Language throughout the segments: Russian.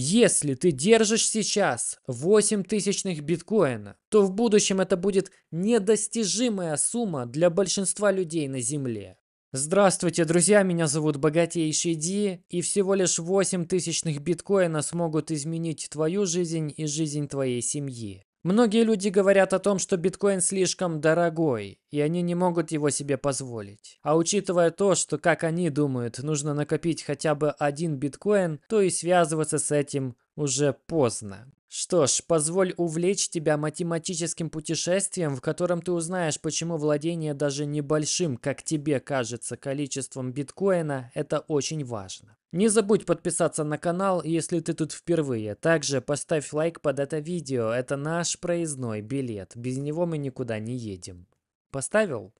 Если ты держишь сейчас 8 тысячных биткоина, то в будущем это будет недостижимая сумма для большинства людей на Земле. Здравствуйте, друзья, меня зовут Богатейший Ди, и всего лишь 8 тысячных биткоина смогут изменить твою жизнь и жизнь твоей семьи. Многие люди говорят о том, что биткоин слишком дорогой, и они не могут его себе позволить. А учитывая то, что, как они думают, нужно накопить хотя бы один биткоин, то и связываться с этим уже поздно. Что ж, позволь увлечь тебя математическим путешествием, в котором ты узнаешь, почему владение даже небольшим, как тебе кажется, количеством биткоина – это очень важно. Не забудь подписаться на канал, если ты тут впервые. Также поставь лайк под это видео, это наш проездной билет, без него мы никуда не едем. Поставил?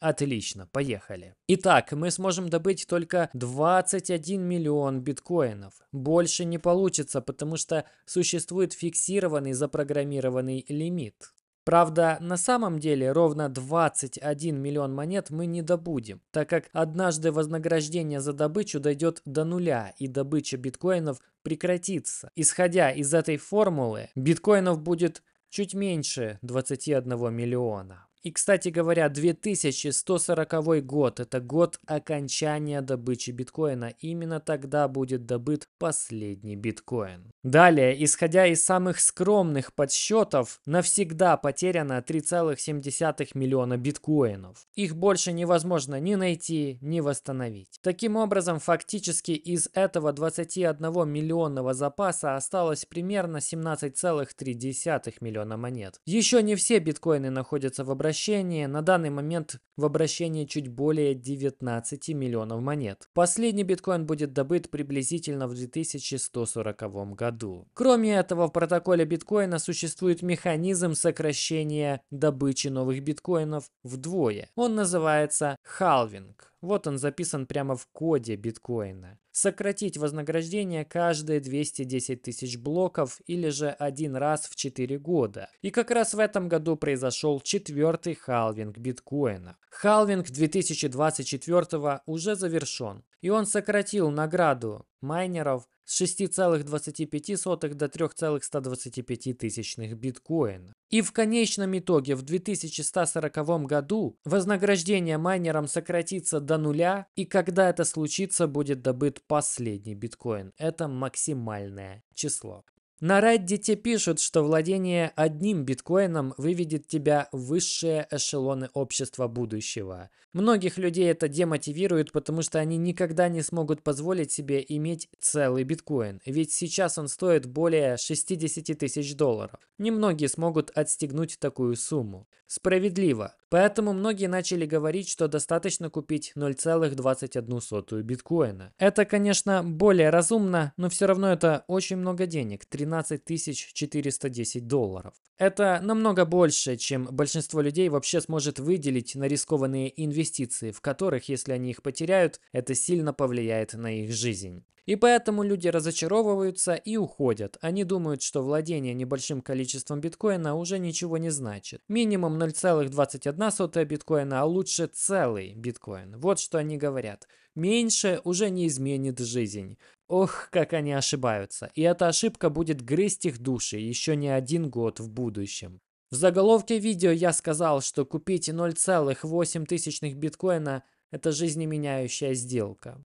Отлично, поехали. Итак, мы сможем добыть только 21 миллион биткоинов. Больше не получится, потому что существует фиксированный запрограммированный лимит. Правда, на самом деле ровно 21 миллион монет мы не добудем, так как однажды вознаграждение за добычу дойдет до нуля и добыча биткоинов прекратится. Исходя из этой формулы, биткоинов будет чуть меньше 21 миллиона. И, кстати говоря, 2140 год – это год окончания добычи биткоина. Именно тогда будет добыт последний биткоин. Далее, исходя из самых скромных подсчетов, навсегда потеряно 3,7 миллиона биткоинов. Их больше невозможно ни найти, ни восстановить. Таким образом, фактически из этого 21 миллионного запаса осталось примерно 17,3 миллиона монет. Еще не все биткоины находятся в обращении обращение на данный момент в обращении чуть более 19 миллионов монет. Последний биткоин будет добыт приблизительно в 2140 году. Кроме этого, в протоколе биткоина существует механизм сокращения добычи новых биткоинов вдвое. Он называется халвинг. Вот он записан прямо в коде биткоина. Сократить вознаграждение каждые 210 тысяч блоков или же один раз в 4 года. И как раз в этом году произошел четвертый халвинг биткоина. Халвинг 2024 уже завершен, и он сократил награду майнеров с 6,25 до 3,125 биткоина. И в конечном итоге в 2140 году вознаграждение майнерам сократится до нуля, и когда это случится, будет добыт последний биткоин. Это максимальное число. На Reddit пишут, что владение одним биткоином выведет тебя в высшие эшелоны общества будущего. Многих людей это демотивирует, потому что они никогда не смогут позволить себе иметь целый биткоин, ведь сейчас он стоит более 60 тысяч долларов. Немногие смогут отстегнуть такую сумму. Справедливо. Поэтому многие начали говорить, что достаточно купить 0,21 биткоина. Это, конечно, более разумно, но все равно это очень много денег – 13 410 долларов. Это намного больше, чем большинство людей вообще сможет выделить на рискованные инвестиции, в которых, если они их потеряют, это сильно повлияет на их жизнь. И поэтому люди разочаровываются и уходят. Они думают, что владение небольшим количеством биткоина уже ничего не значит. Минимум 0,21 биткоина, а лучше целый биткоин. Вот что они говорят. Меньше уже не изменит жизнь. Ох, как они ошибаются. И эта ошибка будет грызть их души еще не один год в будущем. В заголовке видео я сказал, что купить 0,08 биткоина – это жизнеменяющая сделка.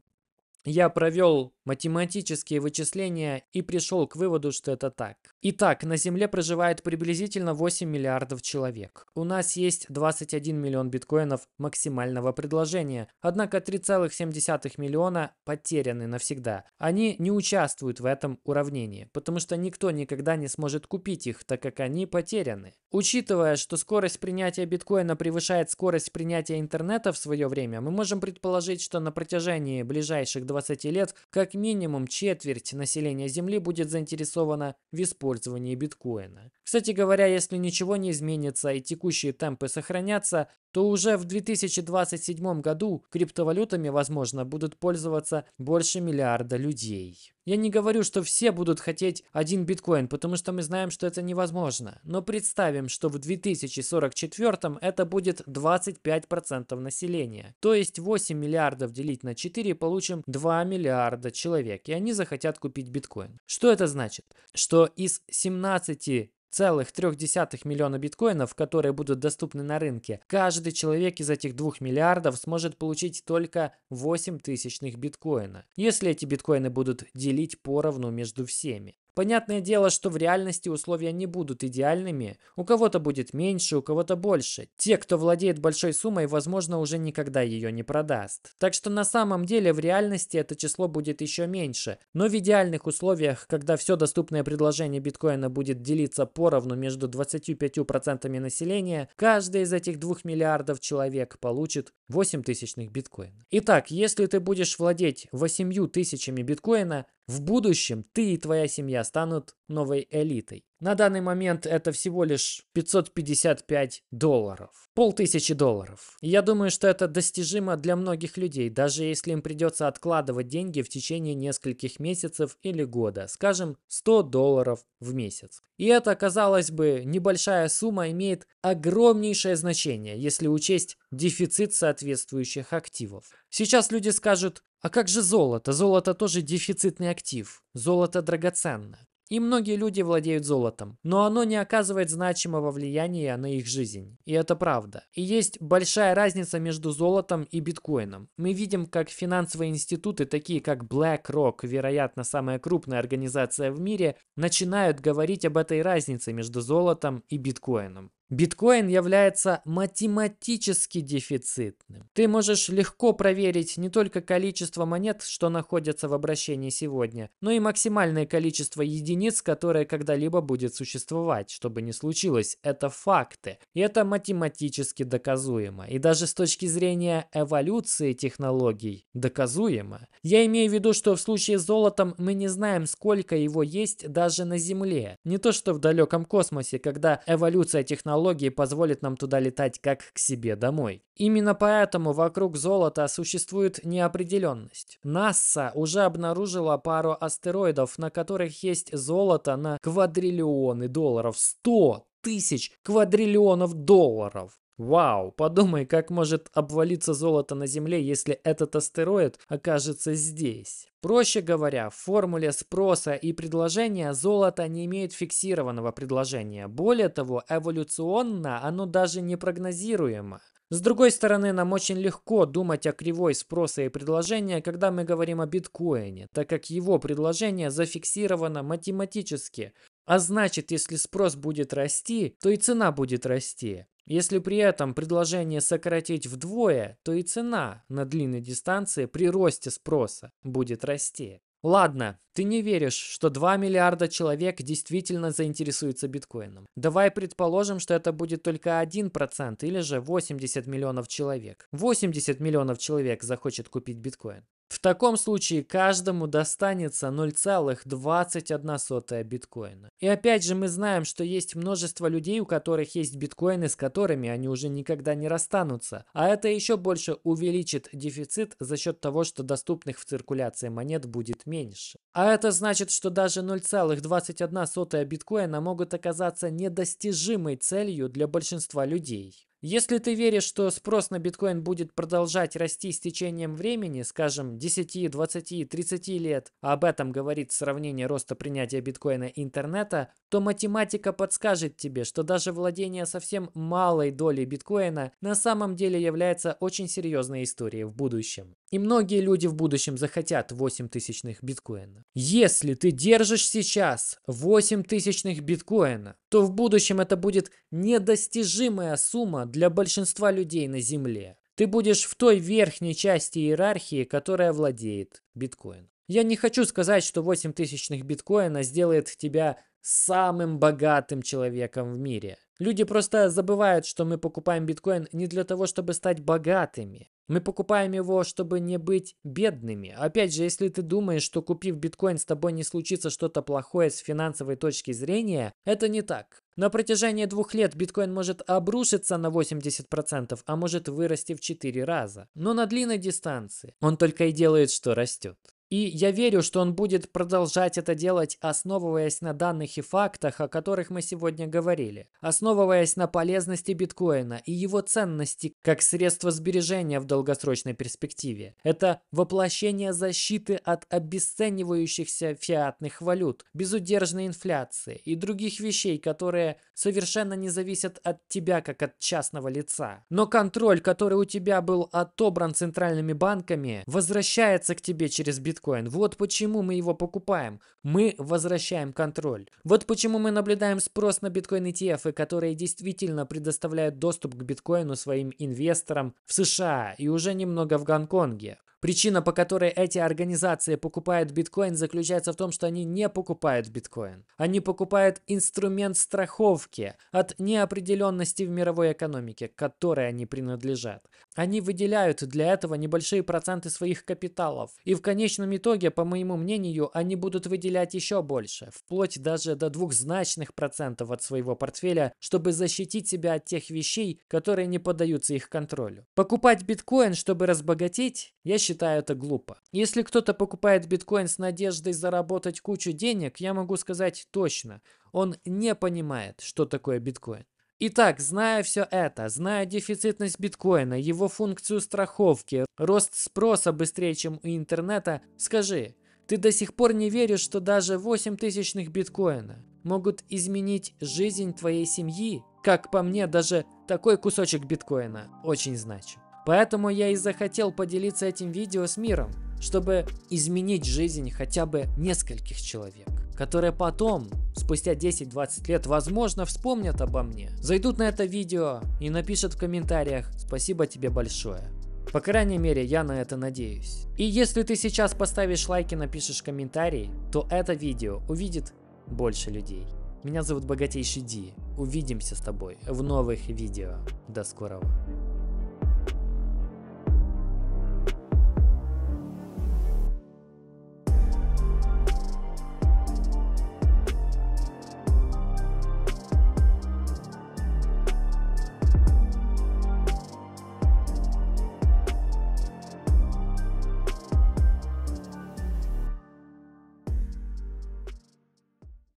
Я провел математические вычисления и пришел к выводу, что это так. Итак, на Земле проживает приблизительно 8 миллиардов человек. У нас есть 21 миллион биткоинов максимального предложения, однако 3,7 миллиона потеряны навсегда. Они не участвуют в этом уравнении, потому что никто никогда не сможет купить их, так как они потеряны. Учитывая, что скорость принятия биткоина превышает скорость принятия интернета в свое время, мы можем предположить, что на протяжении ближайших 20 лет, как минимум четверть населения Земли будет заинтересована в использовании биткоина. Кстати говоря, если ничего не изменится и текущие темпы сохранятся, то уже в 2027 году криптовалютами, возможно, будут пользоваться больше миллиарда людей. Я не говорю, что все будут хотеть один биткоин, потому что мы знаем, что это невозможно. Но представим, что в 2044 это будет 25% населения. То есть 8 миллиардов делить на 4 получим 2 миллиарда человек, и они захотят купить биткоин. Что это значит? Что из 17 2,3 миллиона биткоинов, которые будут доступны на рынке, каждый человек из этих 2 миллиардов сможет получить только 8 тысячных биткоина, если эти биткоины будут делить поровну между всеми. Понятное дело, что в реальности условия не будут идеальными. У кого-то будет меньше, у кого-то больше. Те, кто владеет большой суммой, возможно, уже никогда ее не продаст. Так что на самом деле в реальности это число будет еще меньше. Но в идеальных условиях, когда все доступное предложение биткоина будет делиться поровну между 25% населения, каждый из этих 2 миллиардов человек получит 8 тысячных биткоина. Итак, если ты будешь владеть 8 тысячами биткоина, в будущем ты и твоя семья станут новой элитой. На данный момент это всего лишь 555 долларов. Полтысячи долларов. я думаю, что это достижимо для многих людей, даже если им придется откладывать деньги в течение нескольких месяцев или года. Скажем, 100 долларов в месяц. И это, казалось бы, небольшая сумма имеет огромнейшее значение, если учесть дефицит соответствующих активов. Сейчас люди скажут, а как же золото? Золото тоже дефицитный актив. Золото драгоценно. И многие люди владеют золотом, но оно не оказывает значимого влияния на их жизнь. И это правда. И есть большая разница между золотом и биткоином. Мы видим, как финансовые институты, такие как BlackRock, вероятно, самая крупная организация в мире, начинают говорить об этой разнице между золотом и биткоином. Биткоин является математически дефицитным. Ты можешь легко проверить не только количество монет, что находятся в обращении сегодня, но и максимальное количество единиц, которое когда-либо будет существовать. Чтобы не случилось, это факты. И это математически доказуемо. И даже с точки зрения эволюции технологий доказуемо. Я имею в виду, что в случае с золотом мы не знаем, сколько его есть даже на Земле. Не то что в далеком космосе, когда эволюция технологий технологии позволит нам туда летать как к себе домой. Именно поэтому вокруг золота существует неопределенность. НАСА уже обнаружила пару астероидов, на которых есть золото на квадриллионы долларов. 100 тысяч квадриллионов долларов. Вау, подумай, как может обвалиться золото на Земле, если этот астероид окажется здесь. Проще говоря, в формуле спроса и предложения золото не имеет фиксированного предложения. Более того, эволюционно оно даже не прогнозируемо. С другой стороны, нам очень легко думать о кривой спроса и предложения, когда мы говорим о биткоине, так как его предложение зафиксировано математически. А значит, если спрос будет расти, то и цена будет расти. Если при этом предложение сократить вдвое, то и цена на длинной дистанции при росте спроса будет расти. Ладно, ты не веришь, что 2 миллиарда человек действительно заинтересуются биткоином. Давай предположим, что это будет только 1% или же 80 миллионов человек. 80 миллионов человек захочет купить биткоин. В таком случае каждому достанется 0,21 биткоина. И опять же мы знаем, что есть множество людей, у которых есть биткоины, с которыми они уже никогда не расстанутся. А это еще больше увеличит дефицит за счет того, что доступных в циркуляции монет будет меньше. А это значит, что даже 0,21 биткоина могут оказаться недостижимой целью для большинства людей. Если ты веришь, что спрос на биткоин будет продолжать расти с течением времени, скажем, 10, 20, 30 лет, а об этом говорит сравнение роста принятия биткоина интернета, то математика подскажет тебе, что даже владение совсем малой долей биткоина на самом деле является очень серьезной историей в будущем. И многие люди в будущем захотят 8 тысячных биткоина. Если ты держишь сейчас 8 тысячных биткоина, то в будущем это будет недостижимая сумма для большинства людей на Земле. Ты будешь в той верхней части иерархии, которая владеет биткоином. Я не хочу сказать, что 8 тысячных биткоина сделает тебя самым богатым человеком в мире. Люди просто забывают, что мы покупаем биткоин не для того, чтобы стать богатыми. Мы покупаем его, чтобы не быть бедными. Опять же, если ты думаешь, что купив биткоин с тобой не случится что-то плохое с финансовой точки зрения, это не так. На протяжении двух лет биткоин может обрушиться на 80%, а может вырасти в 4 раза. Но на длинной дистанции он только и делает, что растет. И я верю, что он будет продолжать это делать, основываясь на данных и фактах, о которых мы сегодня говорили, основываясь на полезности биткоина и его ценности как средство сбережения в долгосрочной перспективе. Это воплощение защиты от обесценивающихся фиатных валют, безудержной инфляции и других вещей, которые совершенно не зависят от тебя как от частного лица. Но контроль, который у тебя был отобран центральными банками, возвращается к тебе через биткоин биткоин. Вот почему мы его покупаем. Мы возвращаем контроль. Вот почему мы наблюдаем спрос на биткоин ETF, которые действительно предоставляют доступ к биткоину своим инвесторам в США и уже немного в Гонконге. Причина, по которой эти организации покупают биткоин, заключается в том, что они не покупают биткоин. Они покупают инструмент страховки от неопределенности в мировой экономике, к которой они принадлежат. Они выделяют для этого небольшие проценты своих капиталов. И в конечном итоге, по моему мнению, они будут выделять еще больше, вплоть даже до двухзначных процентов от своего портфеля, чтобы защитить себя от тех вещей, которые не поддаются их контролю. Покупать биткоин, чтобы разбогатеть, я считаю, считаю это глупо. Если кто-то покупает биткоин с надеждой заработать кучу денег, я могу сказать точно, он не понимает, что такое биткоин. Итак, зная все это, зная дефицитность биткоина, его функцию страховки, рост спроса быстрее, чем у интернета, скажи, ты до сих пор не веришь, что даже 8 тысячных биткоина могут изменить жизнь твоей семьи? Как по мне, даже такой кусочек биткоина очень значим. Поэтому я и захотел поделиться этим видео с миром, чтобы изменить жизнь хотя бы нескольких человек, которые потом, спустя 10-20 лет, возможно, вспомнят обо мне, зайдут на это видео и напишут в комментариях «Спасибо тебе большое». По крайней мере, я на это надеюсь. И если ты сейчас поставишь лайк и напишешь комментарий, то это видео увидит больше людей. Меня зовут Богатейший Ди. Увидимся с тобой в новых видео. До скорого.